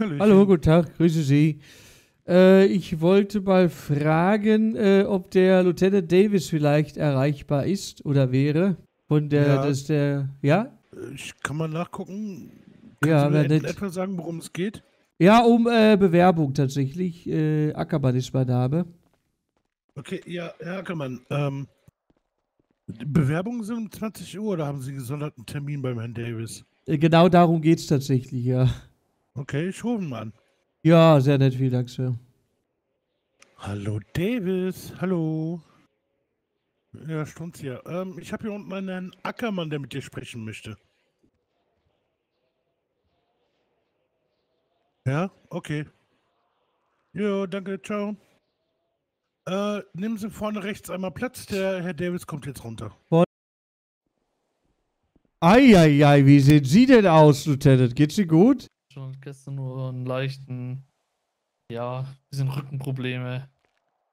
Hallöchen. Hallo, guten Tag, grüße Sie. Äh, ich wollte mal fragen, äh, ob der Lieutenant Davis vielleicht erreichbar ist oder wäre. Von der, ja. dass der, ja? Äh, ich kann mal nachgucken. Kannst ja, du mir etwa sagen, worum es geht? Ja, um äh, Bewerbung tatsächlich. Äh, Ackermann ist mein Name. Okay, ja, Herr Ackermann, ähm, Bewerbungen sind um 20 Uhr oder haben Sie gesonderten Termin beim Herrn Davis? Äh, genau darum geht es tatsächlich, ja. Okay, ich rufe mal an. Ja, sehr nett, vielen Dank, Sir. Hallo, Davis. Hallo. Ja, stimmt's hier. Ähm, ich habe hier unten einen Ackermann, der mit dir sprechen möchte. Ja, okay. Jo, danke, ciao. Äh, nehmen Sie vorne rechts einmal Platz. Der Herr Davis kommt jetzt runter. Eieiei, wie sehen Sie denn aus, Lieutenant? Geht's Ihnen gut? schon gestern nur einen leichten, ja, bisschen Rückenprobleme.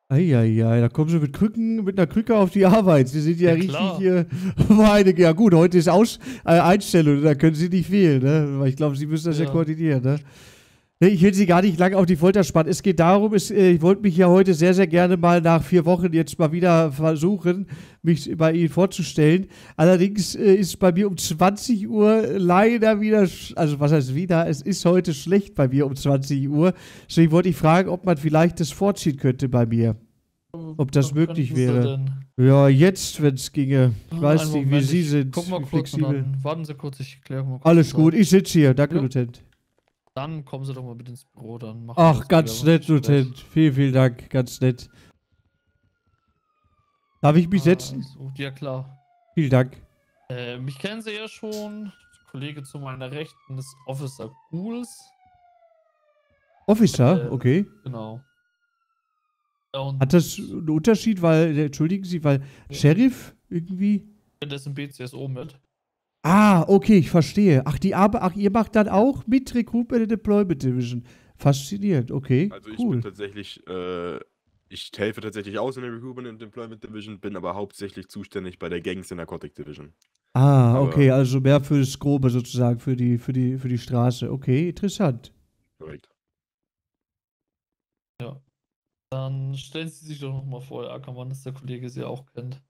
Eieiei, da kommen sie mit Krücken, mit einer Krücke auf die Arbeit. Sie sind ja, ja richtig klar. hier. Meine, ja gut, heute ist Aus äh, Einstellung, da können sie nicht fehlen, ne? Weil ich glaube, sie müssen das ja, ja koordinieren, ne? ich will Sie gar nicht lange auf die Folter spannen. Es geht darum, es, äh, ich wollte mich ja heute sehr, sehr gerne mal nach vier Wochen jetzt mal wieder versuchen, mich bei Ihnen vorzustellen. Allerdings äh, ist bei mir um 20 Uhr leider wieder, also was heißt wieder, es ist heute schlecht bei mir um 20 Uhr. Deswegen wollte ich fragen, ob man vielleicht das vorziehen könnte bei mir. Ob das ob möglich wäre. Ja, jetzt, wenn es ginge. Ich oh, weiß nicht, Moment, wie Sie sind. Guck mal kurz Warten Sie kurz, ich kläre mal kurz. Alles gut, ich sitze hier. Danke, ja. Lieutenant. Dann kommen Sie doch mal bitte ins Büro, dann machen Ach, ganz nett, Lieutenant. Vielen, vielen Dank, ganz nett. Darf ich mich ah, setzen? So, ja, klar. Vielen Dank. Äh, mich kennen Sie ja schon. Der Kollege zu meiner Rechten ist Officer Cools. Officer? Äh, okay. Genau. Und Hat das einen Unterschied, weil, äh, entschuldigen Sie, weil ja. Sheriff irgendwie? Der ist im BCSO mit. Ah, okay, ich verstehe. Ach, die Arbe Ach ihr macht dann auch mit Recruitment Deployment Division. Faszinierend, okay. Also ich cool. bin tatsächlich, äh, ich helfe tatsächlich aus in der Recruitment and Deployment Division, bin aber hauptsächlich zuständig bei der Gangs in Narcotic Division. Ah, aber okay, also mehr für das Grobe sozusagen, für die, für die, für die Straße. Okay, interessant. Korrekt. Ja. Dann stellen Sie sich doch nochmal vor, Herr Ackermann, dass der Kollege Sie auch kennt.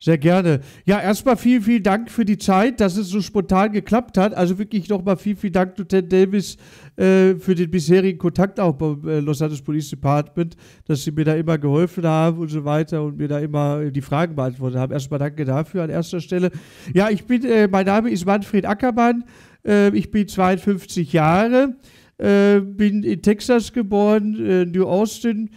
Sehr gerne. Ja, erstmal vielen, vielen Dank für die Zeit, dass es so spontan geklappt hat. Also wirklich nochmal vielen, vielen Dank, Lieutenant Davis, äh, für den bisherigen Kontakt auch beim äh, Los Angeles Police Department, dass Sie mir da immer geholfen haben und so weiter und mir da immer die Fragen beantwortet haben. Erstmal danke dafür an erster Stelle. Ja, ich bin, äh, mein Name ist Manfred Ackermann. Äh, ich bin 52 Jahre, äh, bin in Texas geboren, äh, New Austin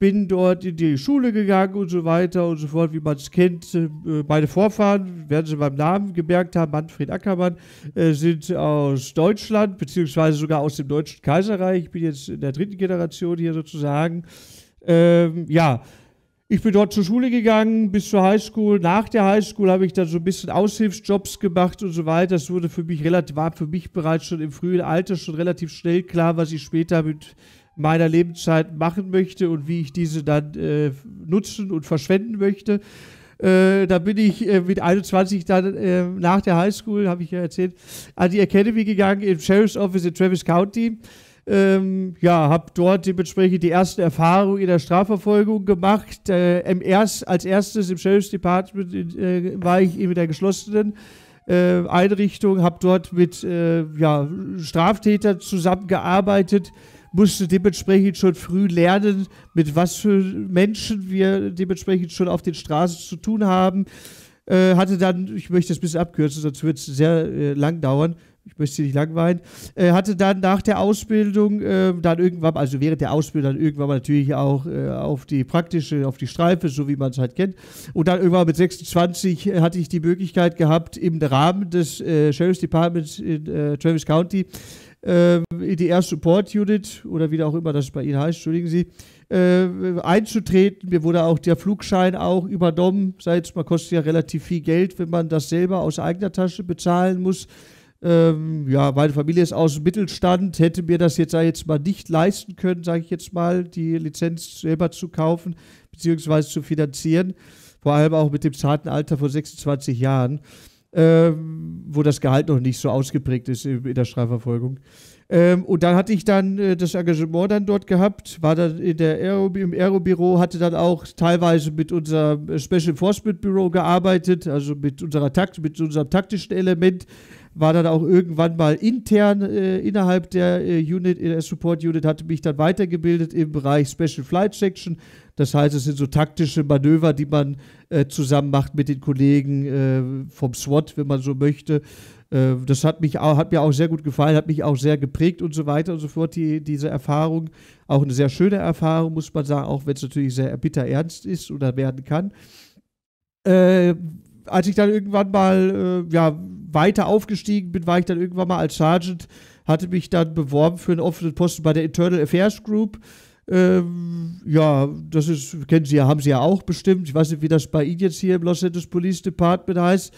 bin dort in die Schule gegangen und so weiter und so fort, wie man es kennt. Äh, meine Vorfahren, werden Sie beim Namen gemerkt haben, Manfred Ackermann, äh, sind aus Deutschland, beziehungsweise sogar aus dem Deutschen Kaiserreich. Ich bin jetzt in der dritten Generation hier sozusagen. Ähm, ja, ich bin dort zur Schule gegangen, bis zur Highschool. Nach der Highschool habe ich dann so ein bisschen Aushilfsjobs gemacht und so weiter. Das wurde für mich relativ, war für mich bereits schon im frühen Alter schon relativ schnell klar, was ich später mit meiner Lebenszeit machen möchte und wie ich diese dann äh, nutzen und verschwenden möchte. Äh, da bin ich äh, mit 21 dann äh, nach der Highschool, habe ich ja erzählt, an die Academy gegangen im Sheriff's Office in Travis County. Ähm, ja, habe dort dementsprechend die ersten Erfahrungen in der Strafverfolgung gemacht. Äh, im erst, als erstes im Sheriff's Department in, äh, war ich in der geschlossenen äh, Einrichtung, habe dort mit ja, Straftätern zusammengearbeitet musste dementsprechend schon früh lernen, mit was für Menschen wir dementsprechend schon auf den Straßen zu tun haben. Äh, hatte dann, ich möchte das ein bisschen abkürzen, sonst wird es sehr äh, lang dauern. Ich möchte sie nicht langweilen. Äh, hatte dann nach der Ausbildung äh, dann irgendwann, also während der Ausbildung dann irgendwann natürlich auch äh, auf die praktische, auf die Streife, so wie man es halt kennt. Und dann irgendwann mit 26 äh, hatte ich die Möglichkeit gehabt, im Rahmen des Sheriff's Departments in Travis County äh, Air Support Unit oder wie auch immer das bei Ihnen heißt, entschuldigen Sie, äh, einzutreten. Mir wurde auch der Flugschein auch übernommen. Sei jetzt mal kostet ja relativ viel Geld, wenn man das selber aus eigener Tasche bezahlen muss. Ähm, ja, meine Familie ist aus dem Mittelstand, hätte mir das jetzt, jetzt mal nicht leisten können, sage ich jetzt mal, die Lizenz selber zu kaufen bzw. zu finanzieren. Vor allem auch mit dem zarten Alter von 26 Jahren ähm, wo das Gehalt noch nicht so ausgeprägt ist in der Strafverfolgung. Ähm, und dann hatte ich dann äh, das Engagement dann dort gehabt, war dann in der Aero, im Aerobüro, hatte dann auch teilweise mit unserem Special Enforcement Bureau gearbeitet, also mit unserer Takt, mit unserem taktischen Element, war dann auch irgendwann mal intern äh, innerhalb der äh, Unit, in äh, der Support Unit, hatte mich dann weitergebildet im Bereich Special Flight Section. Das heißt, es sind so taktische Manöver, die man äh, zusammen macht mit den Kollegen äh, vom SWAT, wenn man so möchte. Ähm, das hat, mich auch, hat mir auch sehr gut gefallen, hat mich auch sehr geprägt und so weiter und so fort, die, diese Erfahrung. Auch eine sehr schöne Erfahrung, muss man sagen, auch wenn es natürlich sehr bitter ernst ist oder werden kann. Äh, als ich dann irgendwann mal äh, ja, weiter aufgestiegen bin, war ich dann irgendwann mal als Sergeant, hatte mich dann beworben für einen offenen Posten bei der Internal Affairs Group. Ähm, ja, das ist, kennen Sie ja, haben Sie ja auch bestimmt. Ich weiß nicht, wie das bei Ihnen jetzt hier im Los Angeles Police Department heißt.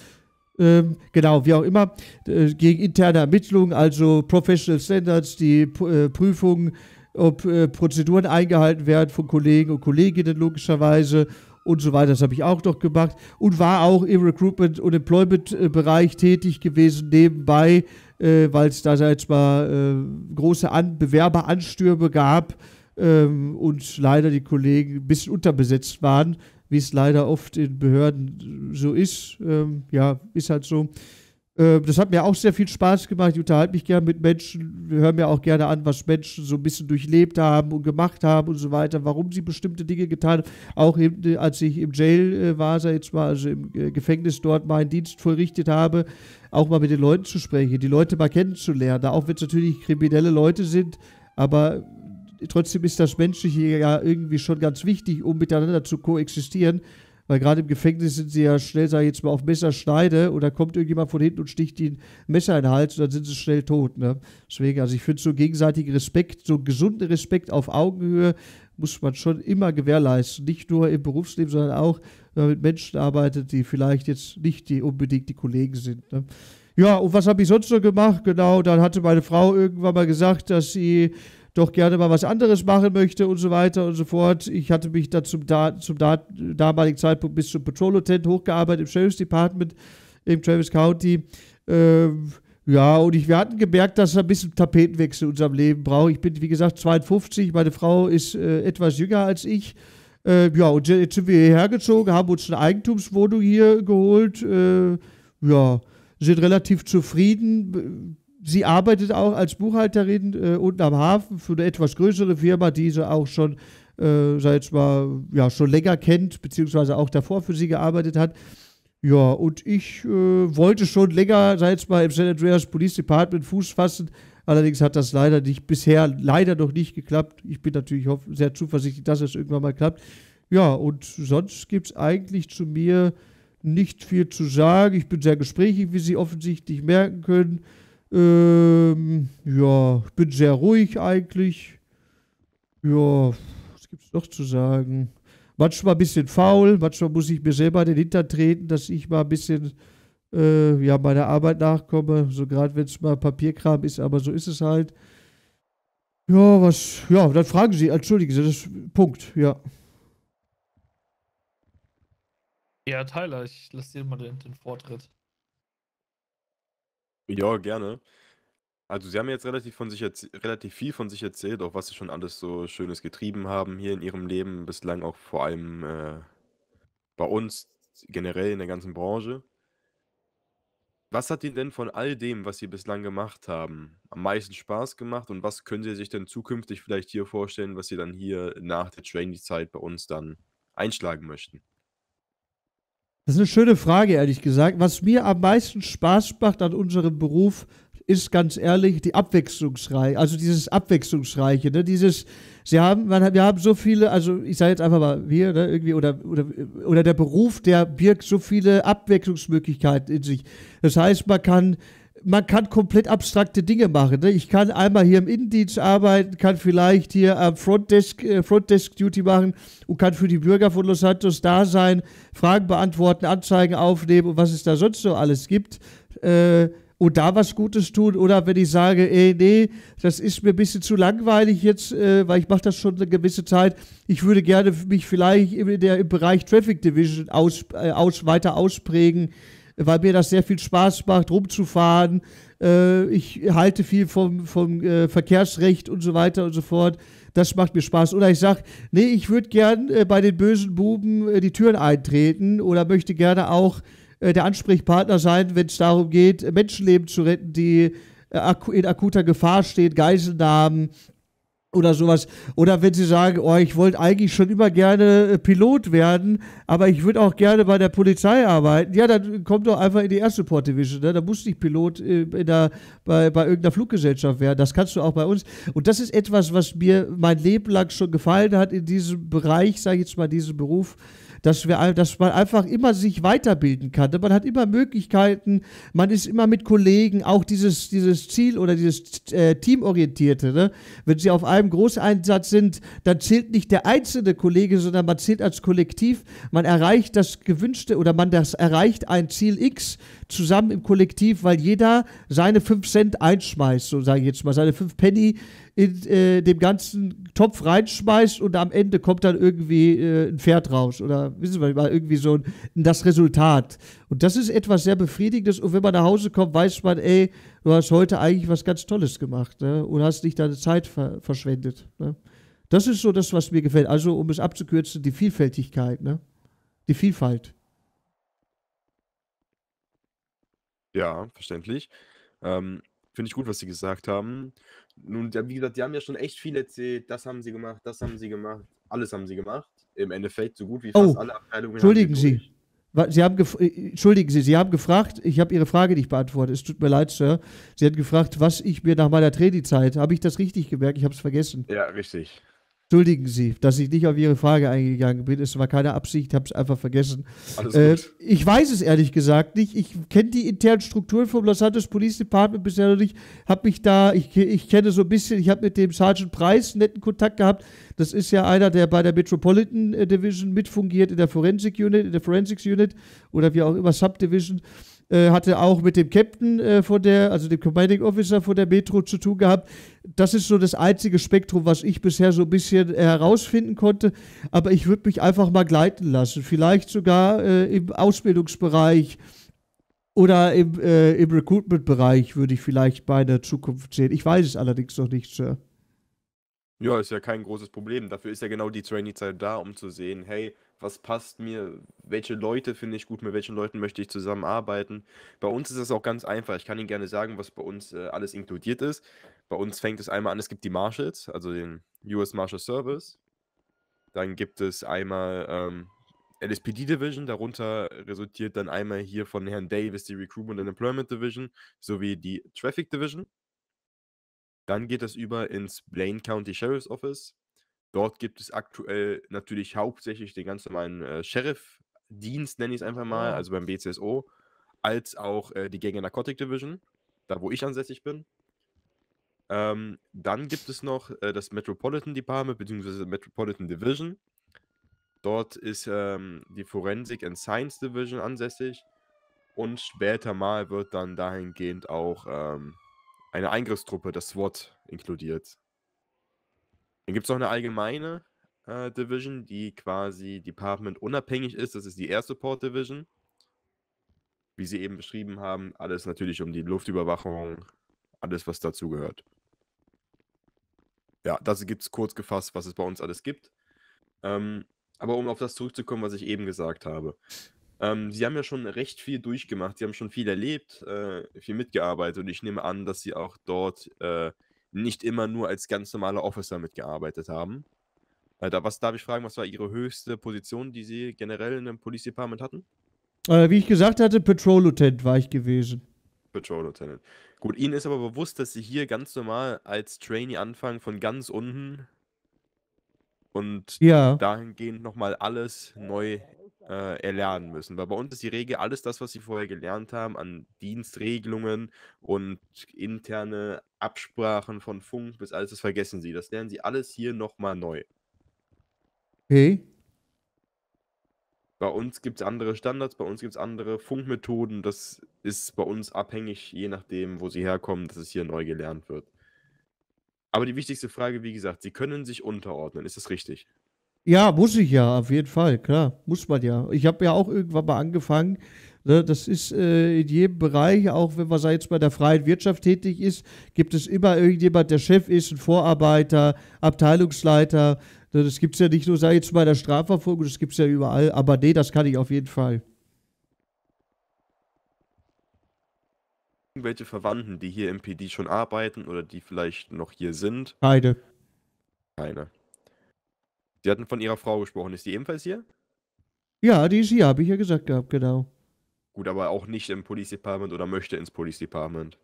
Ähm, genau, wie auch immer, äh, gegen interne Ermittlungen, also Professional Standards, die äh, Prüfungen, ob äh, Prozeduren eingehalten werden von Kollegen und Kolleginnen logischerweise und so weiter. Das habe ich auch noch gemacht und war auch im Recruitment- und Employment-Bereich äh, tätig gewesen nebenbei, äh, weil es da jetzt mal äh, große An Bewerberanstürme gab ähm, und leider die Kollegen ein bisschen unterbesetzt waren, wie es leider oft in Behörden so ist. Ähm, ja, ist halt so. Ähm, das hat mir auch sehr viel Spaß gemacht. Ich unterhalte mich gerne mit Menschen. Wir hören mir auch gerne an, was Menschen so ein bisschen durchlebt haben und gemacht haben und so weiter, warum sie bestimmte Dinge getan haben. Auch eben, äh, als ich im Jail äh, war, sag jetzt mal, also im äh, Gefängnis dort meinen Dienst vollrichtet habe, auch mal mit den Leuten zu sprechen, die Leute mal kennenzulernen. Auch wenn es natürlich kriminelle Leute sind, aber trotzdem ist das Menschliche ja irgendwie schon ganz wichtig, um miteinander zu koexistieren. Weil gerade im Gefängnis sind sie ja schnell, sage ich jetzt mal, auf Messer Messerschneide oder kommt irgendjemand von hinten und sticht ihnen Messer in den Hals und dann sind sie schnell tot. Ne? Deswegen, also ich finde so gegenseitigen Respekt, so gesunden Respekt auf Augenhöhe muss man schon immer gewährleisten. Nicht nur im Berufsleben, sondern auch, wenn man mit Menschen arbeitet, die vielleicht jetzt nicht die unbedingt die Kollegen sind. Ne? Ja, und was habe ich sonst noch gemacht? Genau, dann hatte meine Frau irgendwann mal gesagt, dass sie doch gerne mal was anderes machen möchte und so weiter und so fort. Ich hatte mich dann zum, da zum da damaligen Zeitpunkt bis zum Patrol Lieutenant hochgearbeitet im Sheriff's Department im Travis County. Ähm, ja, und ich, wir hatten gemerkt, dass es ein bisschen Tapetenwechsel in unserem Leben braucht. Ich bin, wie gesagt, 52, meine Frau ist äh, etwas jünger als ich. Äh, ja, und jetzt sind wir hierher gezogen, haben uns eine Eigentumswohnung hier geholt. Äh, ja, sind relativ zufrieden sie arbeitet auch als Buchhalterin äh, unten am Hafen für eine etwas größere Firma, die sie auch schon, äh, sag jetzt mal, ja, schon länger kennt, beziehungsweise auch davor für sie gearbeitet hat. Ja, und ich äh, wollte schon länger, sag jetzt mal, im San Andreas Police Department Fuß fassen. Allerdings hat das leider nicht, bisher leider noch nicht geklappt. Ich bin natürlich sehr zuversichtlich, dass es irgendwann mal klappt. Ja, und sonst gibt es eigentlich zu mir nicht viel zu sagen. Ich bin sehr gesprächig, wie Sie offensichtlich merken können. Ähm, ja, ich bin sehr ruhig eigentlich. Ja, was gibt's noch zu sagen? Manchmal ein bisschen faul, manchmal muss ich mir selber den Hintern treten, dass ich mal ein bisschen äh, ja, meiner Arbeit nachkomme. So gerade wenn es mal Papierkram ist, aber so ist es halt. Ja, was, ja, dann fragen Sie, entschuldigen Sie, das ist Punkt, ja. Ja, Tyler, ich lasse dir mal den, den Vortritt. Ja, gerne. Also Sie haben jetzt relativ von sich relativ viel von sich erzählt, auch was Sie schon alles so Schönes getrieben haben hier in Ihrem Leben, bislang auch vor allem äh, bei uns, generell in der ganzen Branche. Was hat Ihnen denn von all dem, was Sie bislang gemacht haben, am meisten Spaß gemacht und was können Sie sich denn zukünftig vielleicht hier vorstellen, was Sie dann hier nach der Trainee-Zeit bei uns dann einschlagen möchten? Das ist eine schöne Frage, ehrlich gesagt. Was mir am meisten Spaß macht an unserem Beruf, ist ganz ehrlich die Abwechslungsreihe, also dieses Abwechslungsreiche, ne? dieses, sie haben, man, wir haben so viele, also ich sage jetzt einfach mal wir, ne? irgendwie, oder, oder, oder der Beruf, der birgt so viele Abwechslungsmöglichkeiten in sich. Das heißt, man kann man kann komplett abstrakte Dinge machen. Ne? Ich kann einmal hier im Innendienst arbeiten, kann vielleicht hier am Frontdesk, äh, Frontdesk Duty machen und kann für die Bürger von Los Santos da sein, Fragen beantworten, Anzeigen aufnehmen und was es da sonst so alles gibt. Äh, und da was Gutes tun oder wenn ich sage, ey, nee, das ist mir ein bisschen zu langweilig jetzt, äh, weil ich mache das schon eine gewisse Zeit. Ich würde gerne mich vielleicht in der, im Bereich Traffic Division aus, äh, aus, weiter ausprägen weil mir das sehr viel Spaß macht, rumzufahren. Äh, ich halte viel vom, vom äh, Verkehrsrecht und so weiter und so fort. Das macht mir Spaß. Oder ich sage, nee, ich würde gern äh, bei den bösen Buben äh, die Türen eintreten oder möchte gerne auch äh, der Ansprechpartner sein, wenn es darum geht, Menschenleben zu retten, die äh, in akuter Gefahr stehen, Geiselnahmen, oder sowas. Oder wenn sie sagen, oh, ich wollte eigentlich schon immer gerne äh, Pilot werden, aber ich würde auch gerne bei der Polizei arbeiten, ja, dann kommt doch einfach in die erste Support Division. Ne? Da musst du nicht Pilot äh, in der, bei, bei irgendeiner Fluggesellschaft werden. Das kannst du auch bei uns. Und das ist etwas, was mir mein Leben lang schon gefallen hat in diesem Bereich, sage ich jetzt mal, diesem Beruf dass, wir, dass man einfach immer sich weiterbilden kann. Man hat immer Möglichkeiten, man ist immer mit Kollegen, auch dieses, dieses Ziel oder dieses äh, Teamorientierte. Ne? Wenn sie auf einem Großeinsatz sind, dann zählt nicht der einzelne Kollege, sondern man zählt als Kollektiv. Man erreicht das gewünschte oder man das erreicht ein Ziel X zusammen im Kollektiv, weil jeder seine 5 Cent einschmeißt, so sage ich jetzt mal, seine 5 Penny in äh, dem ganzen Topf reinschmeißt und am Ende kommt dann irgendwie äh, ein Pferd raus oder wissen wir mal, irgendwie so ein, das Resultat. Und das ist etwas sehr Befriedigendes und wenn man nach Hause kommt, weiß man, ey, du hast heute eigentlich was ganz Tolles gemacht ne? und hast nicht deine Zeit ver verschwendet. Ne? Das ist so das, was mir gefällt. Also, um es abzukürzen, die Vielfältigkeit, ne? die Vielfalt. Ja, verständlich. Ähm, Finde ich gut, was sie gesagt haben. Nun, wie gesagt, die haben ja schon echt viel erzählt. Das haben sie gemacht, das haben sie gemacht, alles haben sie gemacht. Im Endeffekt so gut wie fast oh, alle Abteilungen. Entschuldigen sie, sie. Sie haben äh, Entschuldigen Sie, Sie haben gefragt, ich habe Ihre Frage nicht beantwortet. Es tut mir leid, Sir. Sie hat gefragt, was ich mir nach meiner Trainingzeit, habe ich das richtig gemerkt? Ich habe es vergessen. Ja, richtig. Entschuldigen Sie, dass ich nicht auf Ihre Frage eingegangen bin. Es war keine Absicht, ich habe es einfach vergessen. Äh, ich weiß es ehrlich gesagt nicht. Ich kenne die internen Strukturen vom Los Santos Police Department bisher noch nicht. Hab mich da, ich, ich kenne so ein bisschen, ich habe mit dem Sergeant Price netten Kontakt gehabt. Das ist ja einer, der bei der Metropolitan äh, Division mitfungiert, in der Forensic Unit, in der Forensics Unit oder wie auch immer Subdivision. Äh, hatte auch mit dem Captain äh, von der, also dem Commanding Officer von der Metro zu tun gehabt. Das ist so das einzige Spektrum, was ich bisher so ein bisschen äh, herausfinden konnte. Aber ich würde mich einfach mal gleiten lassen. Vielleicht sogar äh, im Ausbildungsbereich oder im, äh, im Recruitment-Bereich würde ich vielleicht meine Zukunft sehen. Ich weiß es allerdings noch nicht, Sir. Ja, ist ja kein großes Problem. Dafür ist ja genau die Trainee-Zeit da, um zu sehen, hey, was passt mir, welche Leute finde ich gut, mit welchen Leuten möchte ich zusammenarbeiten. Bei uns ist das auch ganz einfach. Ich kann Ihnen gerne sagen, was bei uns äh, alles inkludiert ist. Bei uns fängt es einmal an, es gibt die Marshals, also den US Marshal Service. Dann gibt es einmal ähm, LSPD Division, darunter resultiert dann einmal hier von Herrn Davis die Recruitment and Employment Division sowie die Traffic Division. Dann geht das über ins Blaine County Sheriff's Office. Dort gibt es aktuell natürlich hauptsächlich den ganz normalen äh, Sheriff-Dienst, nenne ich es einfach mal, ah. also beim BCSO, als auch äh, die Gänge Narcotic Division, da wo ich ansässig bin. Ähm, dann gibt es noch äh, das Metropolitan Department bzw. Metropolitan Division. Dort ist ähm, die Forensic and Science Division ansässig. Und später mal wird dann dahingehend auch ähm, eine Eingriffstruppe, das SWAT, inkludiert. Dann gibt es noch eine allgemeine äh, Division, die quasi Department unabhängig ist. Das ist die Air Support Division. Wie Sie eben beschrieben haben, alles natürlich um die Luftüberwachung, alles was dazugehört. Ja, das gibt es kurz gefasst, was es bei uns alles gibt. Ähm, aber um auf das zurückzukommen, was ich eben gesagt habe. Ähm, sie haben ja schon recht viel durchgemacht, sie haben schon viel erlebt, äh, viel mitgearbeitet und ich nehme an, dass sie auch dort äh, nicht immer nur als ganz normale Officer mitgearbeitet haben. Äh, da, was darf ich fragen, was war Ihre höchste Position, die Sie generell in einem Police Department hatten? Äh, wie ich gesagt hatte, Patrol Lieutenant war ich gewesen. Patrol Lieutenant. Gut, Ihnen ist aber bewusst, dass Sie hier ganz normal als Trainee anfangen, von ganz unten und ja. dahingehend nochmal alles neu äh, erlernen müssen. Weil bei uns ist die Regel, alles das, was sie vorher gelernt haben, an Dienstregelungen und interne Absprachen von Funk bis alles, das vergessen sie. Das lernen sie alles hier nochmal neu. Okay. Bei uns gibt es andere Standards, bei uns gibt es andere Funkmethoden. Das ist bei uns abhängig, je nachdem, wo sie herkommen, dass es hier neu gelernt wird. Aber die wichtigste Frage, wie gesagt, sie können sich unterordnen. Ist das richtig? Ja, muss ich ja, auf jeden Fall, klar, muss man ja. Ich habe ja auch irgendwann mal angefangen. Ne, das ist äh, in jedem Bereich, auch wenn man sei jetzt bei der freien Wirtschaft tätig ist, gibt es immer irgendjemand, der Chef ist, ein Vorarbeiter, Abteilungsleiter. Ne, das gibt es ja nicht nur, sei jetzt bei der Strafverfolgung, das gibt es ja überall. Aber nee, das kann ich auf jeden Fall. Irgendwelche Verwandten, die hier im PD schon arbeiten oder die vielleicht noch hier sind? Keine. Keine. Sie hatten von Ihrer Frau gesprochen. Ist die ebenfalls hier? Ja, die ist hier, habe ich ja gesagt gehabt, genau. Gut, aber auch nicht im Police Department oder möchte ins Police Department.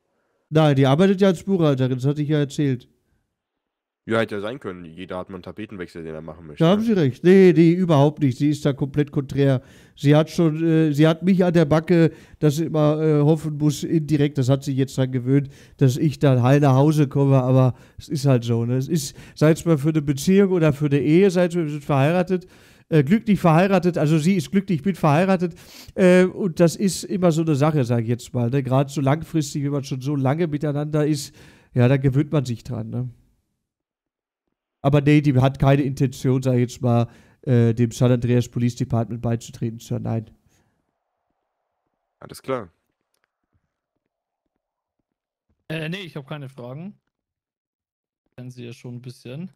Nein, die arbeitet ja als Buchhalterin, das hatte ich ja erzählt. Ja, hätte ja sein können. Jeder hat mal einen Tapetenwechsel, den er machen möchte. Da haben ne? Sie recht. Nee, nee, überhaupt nicht. Sie ist da komplett konträr. Sie hat schon, äh, sie hat mich an der Backe, dass ich immer äh, hoffen muss, indirekt, das hat sie jetzt dran gewöhnt, dass ich dann heil nach Hause komme, aber es ist halt so. Ne? Es ist, sei es mal für eine Beziehung oder für eine Ehe, sei es mal, wir sind verheiratet, äh, glücklich verheiratet, also sie ist glücklich, ich bin verheiratet. Äh, und das ist immer so eine Sache, sage ich jetzt mal. Ne? Gerade so langfristig, wenn man schon so lange miteinander ist, ja, da gewöhnt man sich dran. Ne? Aber nee, die hat keine Intention, sag ich jetzt mal, äh, dem San Andreas Police Department beizutreten. Sir. Nein. Alles klar. Äh, nee, ich habe keine Fragen. Kennen Sie ja schon ein bisschen.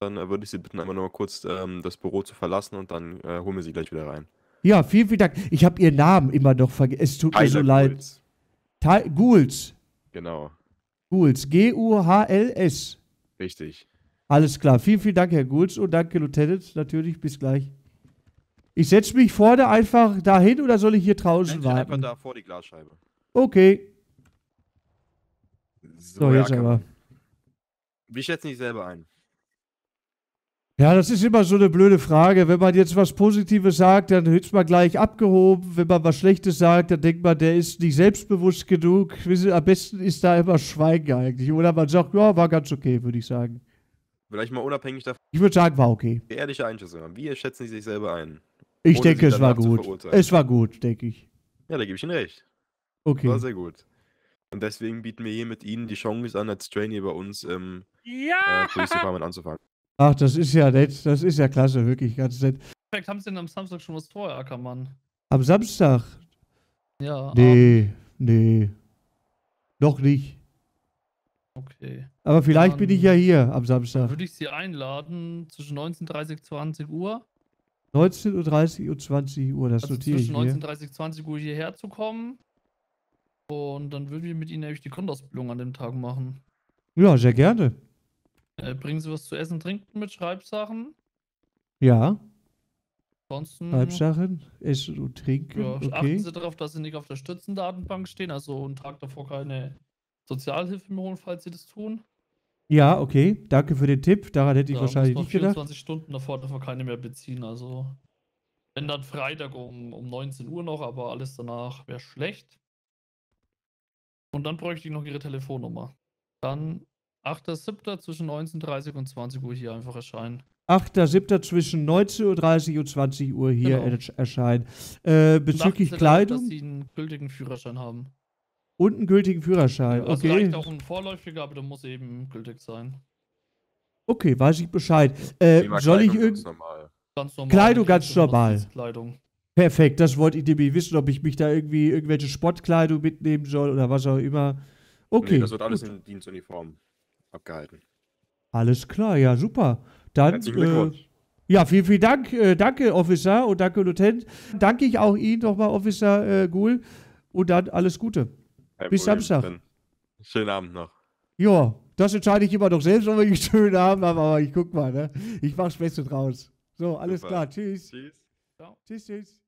Dann äh, würde ich Sie bitten, einmal nur kurz ähm, das Büro zu verlassen und dann äh, holen wir Sie gleich wieder rein. Ja, vielen, vielen Dank. Ich habe Ihren Namen immer noch vergessen. Es tut Tyler mir so leid. Ty Ghouls. Genau. Ghouls. G-U-H-L-S. Richtig. Alles klar. Vielen, vielen Dank, Herr Gulz und danke, Lieutenant. Natürlich, bis gleich. Ich setze mich vorne einfach dahin oder soll ich hier draußen Nein, warten? Einfach da vor die Glasscheibe. Okay. So, so jetzt ja, aber. Wie schätze ich selber ein? Ja, das ist immer so eine blöde Frage. Wenn man jetzt was Positives sagt, dann wird man gleich abgehoben. Wenn man was Schlechtes sagt, dann denkt man, der ist nicht selbstbewusst genug. Am besten ist da immer Schweigen eigentlich. Oder man sagt, ja, war ganz okay, würde ich sagen. Vielleicht mal unabhängig davon. Ich würde sagen, war okay. Ehrliche Einschätzung haben. Wie schätzen Sie sich selber ein? Ich denke, es war gut. Es war gut, denke ich. Ja, da gebe ich Ihnen recht. Okay. War sehr gut. Und deswegen bieten wir hier mit Ihnen die Chance an, als Trainee bei uns im ähm, ja! äh, anzufangen. Ach, das ist ja nett. Das ist ja klasse, wirklich, ganz nett. Perfekt, haben Sie denn am Samstag schon was vor, Ackermann? Am Samstag? Ja. Nee, ab. nee. Noch nicht. Okay. Aber vielleicht dann bin ich ja hier am Samstag. Dann Würde ich Sie einladen zwischen 19.30 und 20 Uhr. 19.30 Uhr und 20 Uhr, das also notiere ich. Zwischen 19.30 und 20 Uhr hierher zu kommen. Und dann würden wir mit Ihnen nämlich die Grundausbildung an dem Tag machen. Ja, sehr gerne. Äh, bringen Sie was zu essen und trinken mit Schreibsachen? Ja. Ansonsten. Schreibsachen, Essen und Trinken. Ja, okay. Achten Sie darauf, dass Sie nicht auf der Stützendatenbank stehen, also einen Tag davor keine Sozialhilfe mir holen, falls sie das tun. Ja, okay. Danke für den Tipp. Daran hätte ich ja, wahrscheinlich nicht 24 gedacht. 24 Stunden davor dürfen wir keine mehr beziehen. Also, wenn dann Freitag um, um 19 Uhr noch, aber alles danach wäre schlecht. Und dann bräuchte ich noch ihre Telefonnummer. Dann 8.7. zwischen 19.30 Uhr und 20 Uhr hier einfach erscheinen. 8.7. zwischen 19.30 Uhr und 20 Uhr hier genau. erscheinen. Äh, bezüglich Kleidung. Dass sie einen gültigen Führerschein haben. Und einen gültigen Führerschein. Ja, also okay. reicht auch ein vorläufiger, aber der muss eben gültig sein. Okay, weiß ich Bescheid. Äh, soll ich irgendwie. Ganz normal. Kleidung ganz normal. Kleidung. Perfekt, das wollte ich nämlich wissen, ob ich mich da irgendwie irgendwelche Sportkleidung mitnehmen soll oder was auch immer. Okay. Nee, das wird alles gut. in Dienstuniform abgehalten. Alles klar, ja, super. Dann. Äh, ja, vielen, vielen Dank. Äh, danke, Officer und danke, Lieutenant. Danke ich auch Ihnen nochmal, Officer äh, Ghoul. Und dann alles Gute. Kein Bis Problem. Samstag. Dann schönen Abend noch. Ja, das entscheide ich immer noch selbst, ob ich einen schönen Abend habe, aber ich guck mal, ne? Ich mach's Beste draus. So, alles Super. klar. Tschüss. Tschüss. Ciao. Tschüss, tschüss.